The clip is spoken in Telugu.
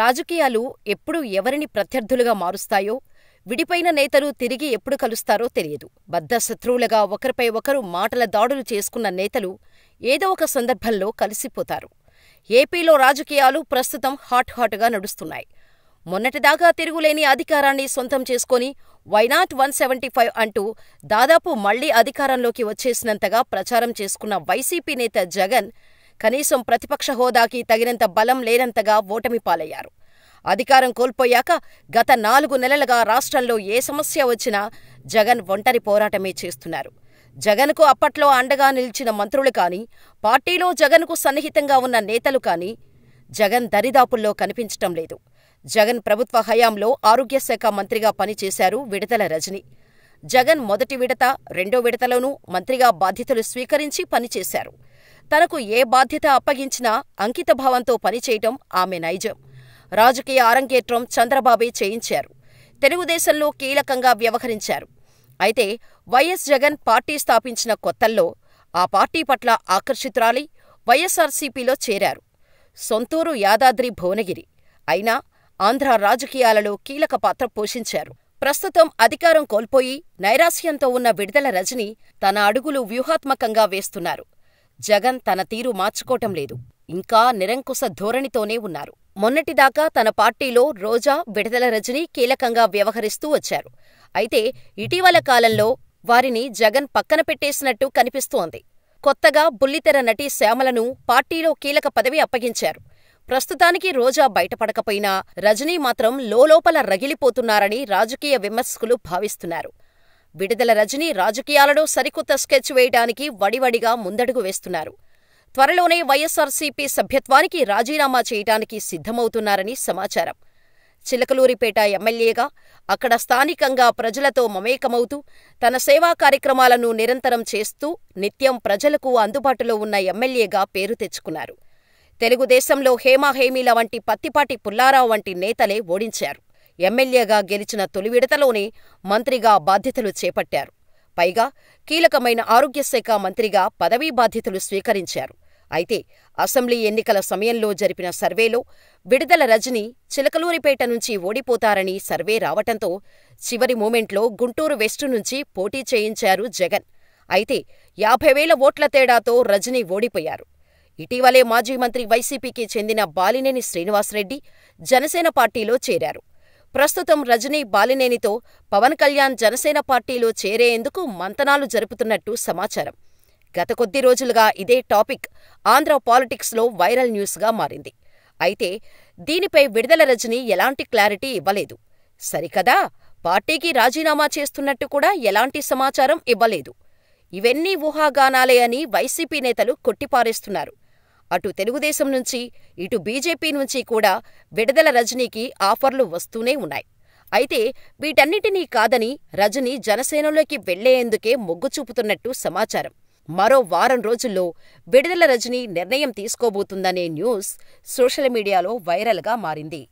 రాజకీయాలు ఎప్పుడు ఎవరిని ప్రత్యర్థులుగా మారుస్తాయో విడిపోయిన నేతలు తిరిగి ఎప్పుడు కలుస్తారో తెలియదు బద్ధ శత్రువులుగా ఒకరిపై ఒకరు మాటల దాడులు చేసుకున్న నేతలు ఏదో ఒక సందర్భంలో కలిసిపోతారు ఏపీలో రాజకీయాలు ప్రస్తుతం హాట్ హాట్గా నడుస్తున్నాయి మొన్నటిదాకా తిరుగులేని అధికారాన్ని సొంతం చేసుకుని వైనాట్ వన్ సెవెంటీ ఫైవ్ అంటూ దాదాపు మళ్లీ అధికారంలోకి వచ్చేసినంతగా ప్రచారం చేసుకున్న వైసీపీ నేత జగన్ కనీసం ప్రతిపక్ష హోదాకి తగినంత బలం లేనంతగా ఓటమి పాలయ్యారు అధికారం కోల్పోయాక గత నాలుగు నెలలుగా రాష్ట్రంలో ఏ సమస్య వచ్చినా జగన్ ఒంటరి పోరాటమే చేస్తున్నారు జగన్కు అప్పట్లో అండగా నిలిచిన మంత్రులు కాని పార్టీలో జగన్కు సన్నిహితంగా ఉన్న నేతలు కాని జగన్ దరిదాపుల్లో కనిపించటం లేదు జగన్ ప్రభుత్వ హయాంలో ఆరోగ్యశాఖ మంత్రిగా పనిచేశారు విడతల రజని జగన్ మొదటి విడత రెండో విడతలోనూ మంత్రిగా బాధ్యతలు స్వీకరించి పనిచేశారు తనకు ఏ బాధ్యత అప్పగించినా అంకితభావంతో పనిచేయటం ఆమె నైజం రాజకీయ అరంగేట్రం చంద్రబాబే చేయించారు తెలుగుదేశంలో కీలకంగా వ్యవహరించారు అయితే వైఎస్ జగన్ పార్టీ స్థాపించిన కొత్తల్లో ఆ పార్టీ పట్ల ఆకర్షితురాలి వైఎస్ఆర్సీపీలో చేరారు సొంతూరు యాదాద్రి భువనగిరి అయినా ఆంధ్ర రాజకీయాలలో కీలక పాత్ర పోషించారు ప్రస్తుతం అధికారం కోల్పోయి నైరాశ్యంతో ఉన్న విడుదల రజని తన అడుగులు వ్యూహాత్మకంగా వేస్తున్నారు జగన్ తన తీరు మార్చుకోటం లేదు ఇంకా నిరంకుశ ధోరణితోనే ఉన్నారు మొన్నటిదాకా తన పార్టీలో రోజా విడదల రజని కీలకంగా వ్యవహరిస్తూ వచ్చారు అయితే ఇటీవల కాలంలో వారిని జగన్ పక్కన పెట్టేసినట్టు కనిపిస్తోంది కొత్తగా బుల్లితెర నటి శ్యామలను పార్టీలో కీలక పదవి అప్పగించారు ప్రస్తుతానికి రోజా బయటపడకపోయినా రజనీ మాత్రం లోలోపల రగిలిపోతున్నారని రాజకీయ విమర్శకులు భావిస్తున్నారు విడుదల రజనీ రాజకీయాలలో సరికొత్త స్కెచ్ వేయడానికి వడివడిగా ముందడుగు వేస్తున్నారు త్వరలోనే వైఎస్సార్సీపీ సభ్యత్వానికి రాజీనామా చేయటానికి సిద్ధమవుతున్నారని సమాచారం చిలకలూరిపేట ఎమ్మెల్యేగా అక్కడ స్థానికంగా ప్రజలతో మమేకమవుతూ తన సేవా కార్యక్రమాలను నిరంతరం చేస్తూ నిత్యం ప్రజలకు అందుబాటులో ఉన్న ఎమ్మెల్యేగా పేరు తెచ్చుకున్నారు తెలుగుదేశంలో హేమాహేమీల వంటి పత్తిపాటి పుల్లారావు వంటి నేతలే ఓడించారు ఎమ్మెల్యేగా గెలిచిన తొలి విడతలోనే మంత్రిగా బాధ్యతలు చేపట్టారు పైగా కీలకమైన ఆరోగ్యశాఖ మంత్రిగా పదవీ బాధ్యతలు స్వీకరించారు అయితే అసెంబ్లీ ఎన్నికల సమయంలో జరిపిన సర్వేలో విడుదల రజని చిలకలూరిపేట నుంచి ఓడిపోతారని సర్వే రావటంతో చివరి మూమెంట్లో గుంటూరు వెస్టు నుంచి పోటీ చేయించారు జగన్ అయితే యాభై వేల ఓట్ల తేడాతో రజని ఓడిపోయారు ఇటీవలే మాజీ మంత్రి వైసీపీకి చెందిన బాలినేని శ్రీనివాసరెడ్డి జనసేన పార్టీలో చేరారు ప్రస్తుతం రజనీ బాలినేనితో పవన్ కళ్యాణ్ జనసేన పార్టీలో చేరేందుకు మంతనాలు జరుపుతున్నట్టు సమాచారం గత కొద్ది రోజులుగా ఇదే టాపిక్ ఆంధ్ర పాలిటిక్స్లో వైరల్ న్యూస్గా మారింది అయితే దీనిపై విడుదల రజని ఎలాంటి క్లారిటీ ఇవ్వలేదు సరికదా పార్టీకి రాజీనామా చేస్తున్నట్టు కూడా ఎలాంటి సమాచారం ఇవ్వలేదు ఇవన్నీ ఊహాగానాలే అని వైసీపీ నేతలు కొట్టిపారేస్తున్నారు అటు తెలుగుదేశం నుంచి ఇటు బీజేపీ నుంచి కూడా విడదల రజనీకి ఆఫర్లు వస్తూనే ఉన్నాయి అయితే వీటన్నిటినీ కాదని రజనీ జనసేనలోకి వెళ్లేందుకే మొగ్గు చూపుతున్నట్టు సమాచారం మరో వారం రోజుల్లో విడుదల రజనీ నిర్ణయం తీసుకోబోతుందనే న్యూస్ సోషల్ మీడియాలో వైరల్గా మారింది